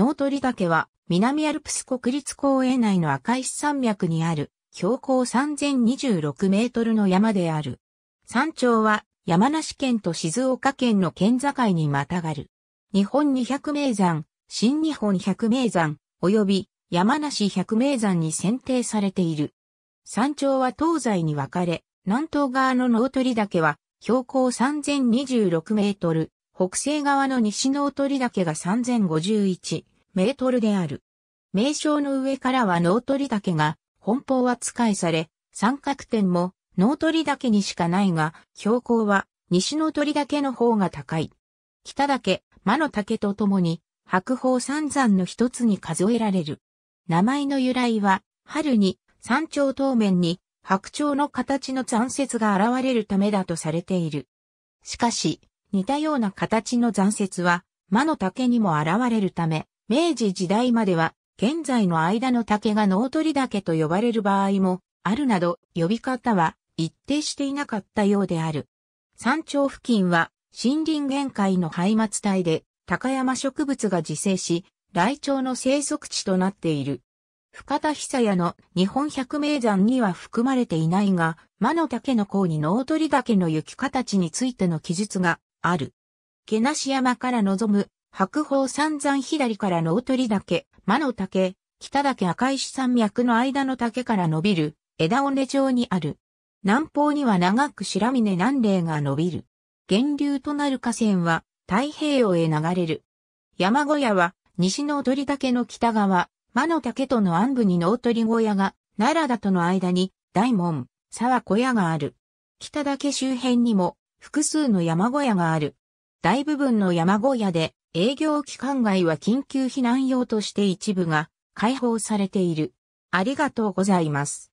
ノートリ岳は南アルプス国立公園内の赤石山脈にある標高3026メートルの山である。山頂は山梨県と静岡県の県境にまたがる。日本二0 0名山、新日本100名山、及び山梨100名山に選定されている。山頂は東西に分かれ、南東側の脳ー岳は標高3026メートル、北西側の西脳鳥岳が3051、メートルである。名称の上からは脳取岳が本は扱いされ、三角点も脳取岳にしかないが、標高は西の鳥岳の方が高い。北岳、魔の岳と共に、白鳳三山の一つに数えられる。名前の由来は、春に山頂当面に白鳥の形の残雪が現れるためだとされている。しかし、似たような形の残雪は、魔の竹にも現れるため、明治時代までは、現在の間の竹が脳取竹と呼ばれる場合も、あるなど、呼び方は一定していなかったようである。山頂付近は、森林限界の廃末帯で、高山植物が自生し、雷鳥の生息地となっている。深田久也の日本百名山には含まれていないが、魔の竹の甲に脳取竹の雪形についての記述がある。毛無山から望む白鳳三山左からの鳥岳、魔の竹、北岳赤石山脈の間の竹から伸びる、枝尾根町にある。南方には長く白峰南嶺が伸びる。源流となる河川は太平洋へ流れる。山小屋は西の鳥岳の北側、魔の竹との暗部にの鳥小屋が、奈良田との間に大門、沢小屋がある。北岳周辺にも複数の山小屋がある。大部分の山小屋で営業期間外は緊急避難用として一部が開放されている。ありがとうございます。